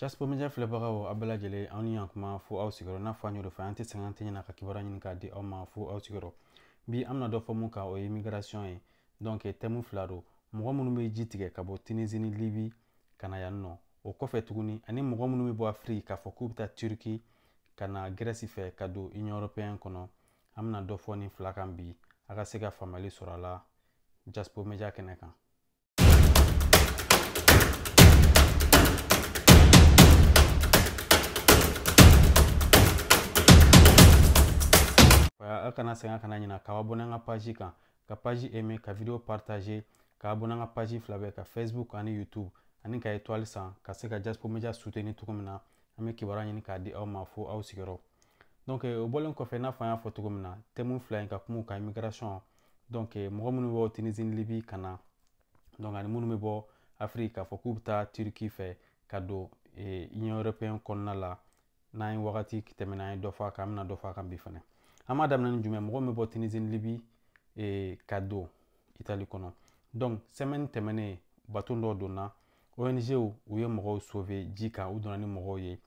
jaspo media filɛbaga o a bɛɛ lajɛlen anw ni yan fo aw sigiyɔrɔ n'a fɔ an y'o de fɔ an tɛ sɛgɛn an tɛ ɲina ka kibaruya ɲini k'a di aw ma fo aw sigiyɔrɔ bi an bɛna dɔ fɔ mun kan o ye migration ye donc thème fila don mɔgɔ minnu bɛ ji tigɛ ka bɔ tinizi ni libi ka na yan nɔ o kɔfɛ tuguni ani mɔgɔ minnu bɛ bɔ afiriki k'a fɔ k'u bɛ taa turki ka na gɛrɛsi fɛ ka don union européenne kɔnɔ an bɛna dɔ fɔ nin fila kan bi a ka se ka faamuyali sɔrɔ a la jaspo media kɛnɛ kan a kana segin a kana ɲina kaba bɔ n'an ka paji kan ka paji aimé ka video partage ka bɔ n'an ka paji fila bɛɛ ka facebook ani youtube ani ka étoile san ka se ka jaspo media soutenir cogo min na an bɛ kibaruya ɲini k'a di aw ma fo aw sigiyɔrɔ donc o bɔlen kɔfɛ n'a fɔ an y'a fɔ cogo min na thème fila in ka kuma kan immigration donc mɔgɔ minnu bɛ tunisie ni libi ka na donc ani minnu bɛ bɔ afiriki k'a fɔ k'u bɛ taa turki fɛ ka don eh, union européenne kɔnɔna la n'an ye wagati tɛmɛna an ye dɔ fɔ a kan an bɛna dɔ fɔ a kan bi fɛnɛ an b'a daminɛ ni jumɛn mɔgɔ min bɛ bɔ tinizi ni libi e, ka don itali kɔnɔ donc sɛmɛni tɛmɛnen bato dɔ donna ongw u ye mɔgɔw sove ji kan u donna ni mɔgɔw ye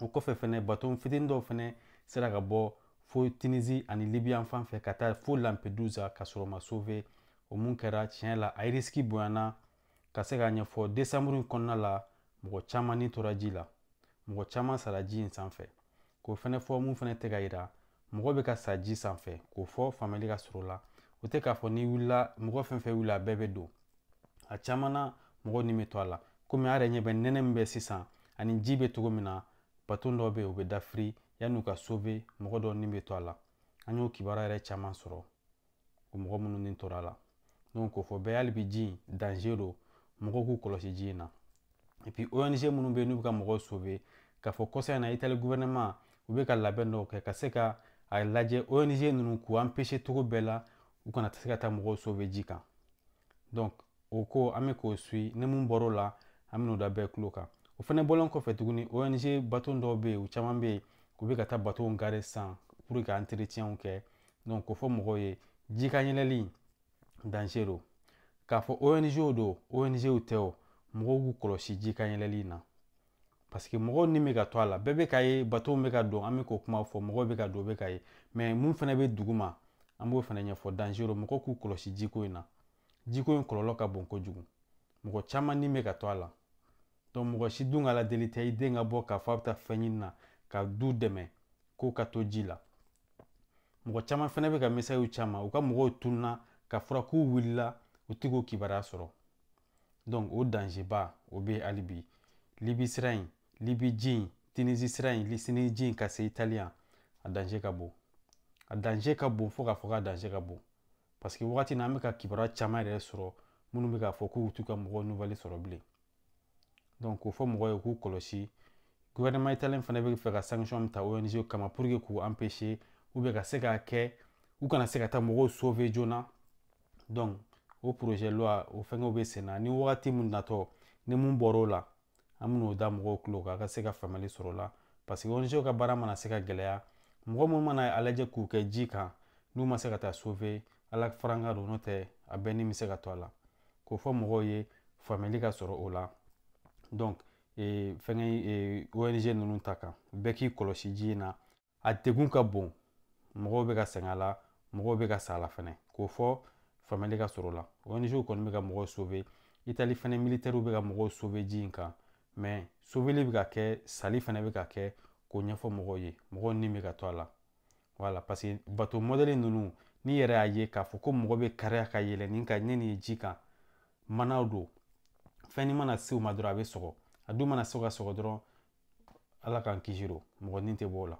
o kɔfɛ fɛnɛ bato fitini dɔw fɛnɛ sera ka bɔ fo tinizi ani libi yan fan fɛ ka taa fo lampedusa ka sɔrɔ ma sove o mun kɛra tiɲɛ la a risiki bonyana ka se k'a ɲɛfɔ desanburu kɔnɔna la mɔgɔ caman ni tora ji la mɔgɔ caman sara ji in sanfɛ k'o fɛnɛ fɔ mun fɛnɛ tɛ ka yira mɔgɔ bɛ ka sa ji sanfɛ k'o fɔ faamuyali ka sɔrɔ o la o tɛ k'a fɔ ni wulila mɔgɔ fɛn fɛn wulila a bɛɛ bɛ don a caman na mɔgɔ ni bɛ to a la komi a yɛrɛ ɲɛ bɛ nɛnɛ min bɛ sisan ani ji bɛ cogo min na baton dɔ bɛ yen o bɛ dafiri yanni u ka sove mɔgɔ dɔ ni bɛ to a la an y'o kibaruya yɛrɛ caman sɔrɔ o mɔgɔ minnu ni tora a la donc k'o fɔ bɛɛ hali bi ji in danger don mɔgɔw k'u kɔlɔsi ji in na et puis ong minnu bɛ yen n'u bɛ ka mɔgɔw sauver k'a fɔ kɔsa in na itali gouvernement u bɛ ka labɛn dɔw kɛ ka se ka a lajɛ ong ninnu k'u empêche cogo bɛɛ la u kana se ka taa mɔgɔw sauve ji kan donc o ko an bɛ k'o sui ni mun bɔr'o la an bɛ n'o da bɛɛ tulo kan o fana bɔlen kɔfɛ tuguni ong bato dɔw bɛ yen u caman bɛ yen u bɛ ka taa bato gare san pour que entretien kɛ donc k'o fɔ mɔgɔw ye ji ka yɛlɛli danger don k'a fɔ ong don ong tɛ o mɔgɔw k'u kɔlɔsi ji ka yɛlɛli in na parceke mɔgɔw ni bɛ ka to a la bɛɛ bɛ ka ye batow bɛ ka don an bɛ k'o kuma fɔ mɔgɔw bɛ ka don o bɛ ka ye mɛ mun fana bɛ duguma an b'o fana ɲɛfɔ danger mɔgɔw k'u kɔlɔsi jiko in na jiko in kɔlɔlɔ ka bon kojugu mɔgɔ caman ni bɛ ka to a la donc mɔgɔ si dun ka ladeli tɛ i den ka bɔ k'a fɔ a bɛ taa fɛn ɲini na ka du dɛmɛ k'o ka to ji la mɔgɔ caman fana bɛ ka misɛnw caman u ka mɔgɔw tununa ka fɔra k'u wulila u tɛ k'o kibaruya sɔrɔ donc o danger ba o bɛ yen hali bi libi sira in libi ji in tinizi sira in lisini ji in ka se italiya a danger ka bon a danger ka bon fo k'a fɔ k'a danger ka bon parce que wagati na an bɛ ka kibaruya caman yɛrɛ sɔrɔ minnu bɛ k'a fɔ k'u t'u ka mɔgɔw nubali sɔrɔ bilen donc k'o fɔ mɔgɔw ye k'u kɔlɔsi gouvernement italien fana bɛ fɛ ka sanction ta ONG kama pour que k'u empêcher ou bien ka se k'a kɛ u kana se ka taa mɔgɔw sauver joona donc o projet loi o fɛngɛw bɛ sen na ni wagati mun natɔ ni mun bɔr'o la an ben'o da mɔgɔw kulo kan a ka se ka faamuyali sɔrɔ o la paseke ozw ka baara mana se ka gɛlɛya mɔgɔ minnu mana a lajɛ k'u kɛ ji kan n'u ma se ka taa sove ala faranga don n'o tɛ a bɛɛ ni bɛ se ka to a la k'o fɔ mɔgɔw ye faamuyali ka sɔrɔ o la donc e, fɛngɛ ong ninnu ta kan bɛɛ k'i kɔlɔsi ji in na a degun ka bon mɔgɔw bɛ ka sɛgɛn a la mɔgɔw bɛ ka sa a la fɛnɛ k'o fɔ faamuyali ka sɔrɔ o la ong kɔni bɛ ka mɔgɔw sove itali fɛnɛ militɛriw bɛ ka mɔgɔw sove ji in kan mɛ soveli bɛ ka kɛ sali fana bɛ ka kɛ k'o ɲɛfɔ mɔgɔw ye mɔgɔw ni bɛ ka to a la wala paseke bato mɔdɛli ninnu n'i yɛrɛ y'a ye k'a fɔ ko mɔgɔ bɛ kariya ka yɛlɛ nin kan ne nin ye ji kan manaw don fɛn ni mana se u ma dɔrɔn a bɛ sɔgɔ a dun mana se ka sɔgɔ dɔrɔn ala k'an kisi ro mɔgɔ ni tɛ bɔ o la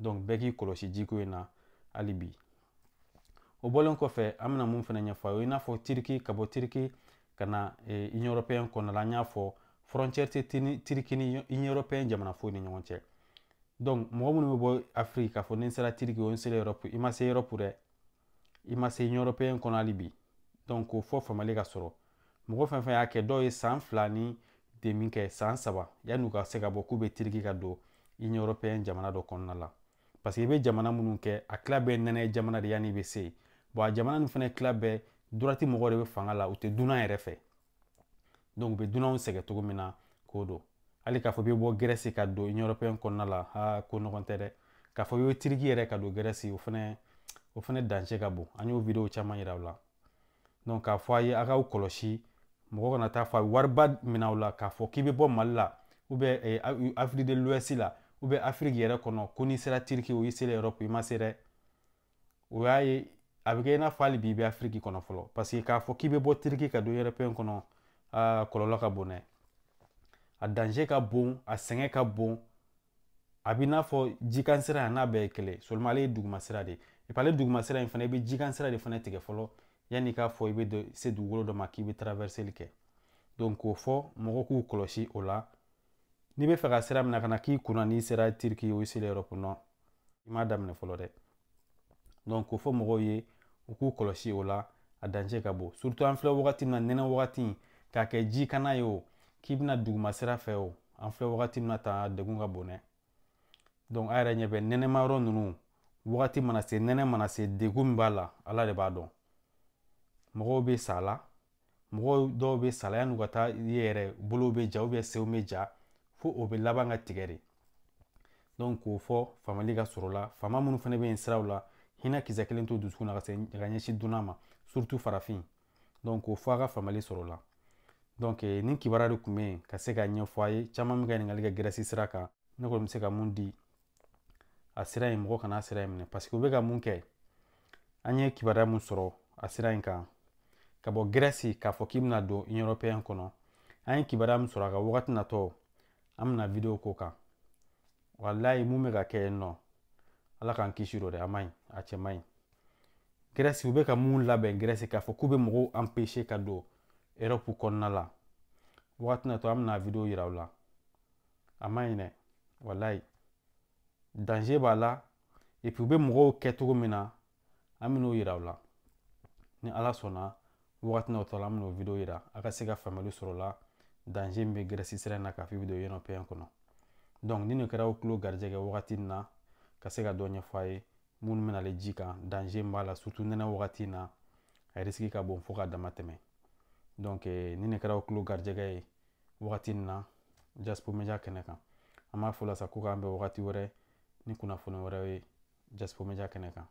bɛɛ k'i kɔlɔsi jiko in na hali bi o bɔlen kɔfɛ an bɛna mun fana ɲɛfɔ a ye i n'a fɔ tiriki ka bɔ tiriki ka na ɲɔrɔpɛn eh, kɔnɔna la an y'a fɔ frontière tɛ tiriki ni union européenne jamana foyi ni ɲɔgɔn cɛ donc mɔgɔ minnu bɛ bɔ afiriki k'a fɔ ni n sera tiriki o n sera europe i ma se europe dɛ i ma se union européenne kɔnɔ hali bi donc k'o fɔ faamuyali ka sɔrɔ mɔgɔ fɛn fɛn y'a kɛ dɔw ye san fila ni de min kɛ san saba yanni u ka se ka bɔ k'u bɛ tiriki ka don union européenne jamana dɔ kɔnɔna la parce que i bɛ jamana minnu kɛ a tila bɛɛ nɛnɛ jamana de yanni i bɛ se bɔn a jamana nin fana tila bɛɛ durati mɔgɔ de bɛ fanga la u tɛ dunan yɛrɛ fɛ u be dunanw sɛgɛn cogo min na k'o don hali k'a fɔ i bɛ bɔ gɛrɛsi ka don ɲɔrɔpɛn kɔnɔna la ha ko nɔgɔn tɛ dɛ k'a fɔ i bɛ tiriki yɛrɛ ka don gɛrɛsi o fɛnɛ o fɛnɛ dancɛ ka bon an y'o videw caman yira la donc k'a fɔ a ye a k'aw kɔlɔsi mɔgɔ kana taa fɔ a ye wariba minɛ aw la k'a fɔ k'i bɛ bɔ mali la ubiyɛn eh, euh, afiriki de l'ouest la ubiyɛn afiriki yɛrɛ kɔnɔ ko n'i sera tiriki o i sera erɔpu i ma se dɛ o y'a ye a bɛ kɛ i n'a fɔ hali bi i bɛ afiriki kɔnɔ fɔlɔ parce k'a fɔ k'i bɛ bɔ tiriki ka don erɔpɛn kɔnɔ a kɔlɔlɔ ka bon dɛ a danger ka bon a sɛgɛn ka bon a b'i n'a fɔ jikan sira a n'a bɛɛ ye kelen seulement ale ye duguma sira de ye et puis ale duguma sira in fana i bɛ jikan sira de fana tigɛ fɔlɔ yanni i k'a fɔ i bɛ se dugukolo dɔ ma k'i bɛ traverseli kɛ donc k'o fɔ mɔgɔw k'u kɔlɔsi o la n'i bɛ fɛ ka sira minɛ ka na k'i kunna n'i sera tiriki o sera yɔrɔ kunna i m'a daminɛ fɔlɔ dɛ donc k'o fɔ mɔgɔw ye u k'u kɔlɔsi o la a danger ka bon surtout an filɛ wagati min na nɛnɛ wagati in k'a kɛ ji kana ye o k'i bɛna duguma sira fɛ o an filɛ wagati min na tan degun ka bon dɛ donc a yɛrɛ ɲɛ bɛ nɛnɛma yɔrɔ ninnu wagati mana se nɛnɛ mana se degun min b'a la ala de b'a dɔn mɔgɔw bɛ sa la mɔgɔ dɔw bɛ sa la yanni u ka taa i yɛrɛ bolow bɛ ja senw bɛ ja fo o bɛ laban ka tigɛ de donc k'o fɔ faamuyali ka sɔrɔ la faama minnu fana bɛ yen siraw la hinɛ kisɛ kelen to dusukun na ka se ka ɲɛsin dunan ma surtout farafin donc k'o fɔ a ka faamuyali sɔrɔ la donc eh, nin kibaruya de kun be ka se ka ɲɛfɔ a ye caaman min ka ɲiningali kɛ gɛrɛsi sira kan ne kɔni be se ka mun di a sira ye mɔgɔ kana a sira ye minɛ parsike u be ka mun kɛ an ye kibaruya mun sɔrɔ a sira ye kan ka bɔ gɛrɛsi k'a fɔ k'i bena don union européen kɔnɔ an ye kibaruya min sɔrɔ a ka wagati natɔ an bena video ko kan walayi mun be ka kɛ yen nɔ ala k'an kisi dɔ dɛ a maɲi a cɛ maɲi gɛrɛsi u be ka mun labɛn gɛrɛsi k'a fɔ k'u be mɔgɔw empêche ka don erɔpu kɔnɔna la wagati natɔ an bɛna video yira aw la a ma ɲi dɛ walayi danger b'a la epi u bɛ mɔgɔw kɛ cogo min na an bɛn'o yira aw la ni ala sɔnna wagati natɔ la an bɛn'o video yira a ka se ka faamuyali sɔrɔ o la danger min bɛ gɛrɛsi sira in na k'a fɔ i bɛ don yɔrɔ kɔnɔ donc ni nin kɛra aw tulo garijɛgɛ wagati in na ka se ka dɔ ɲɛfɔ a ye minnu bɛna ale ji kan danger min b'a la surtout nɛnɛ wagati in na a risque ka bon fo k'a dama tɛmɛ donc eh, ni ne kɛra kulo garijɛgɛ ye wagati nin na jaspo media kɛnɛ kan an b'a fɔ la sa ko k'an bɛ wagati wɛrɛ ni kunnafoni wɛrɛ ye jaspo media kɛnɛ kan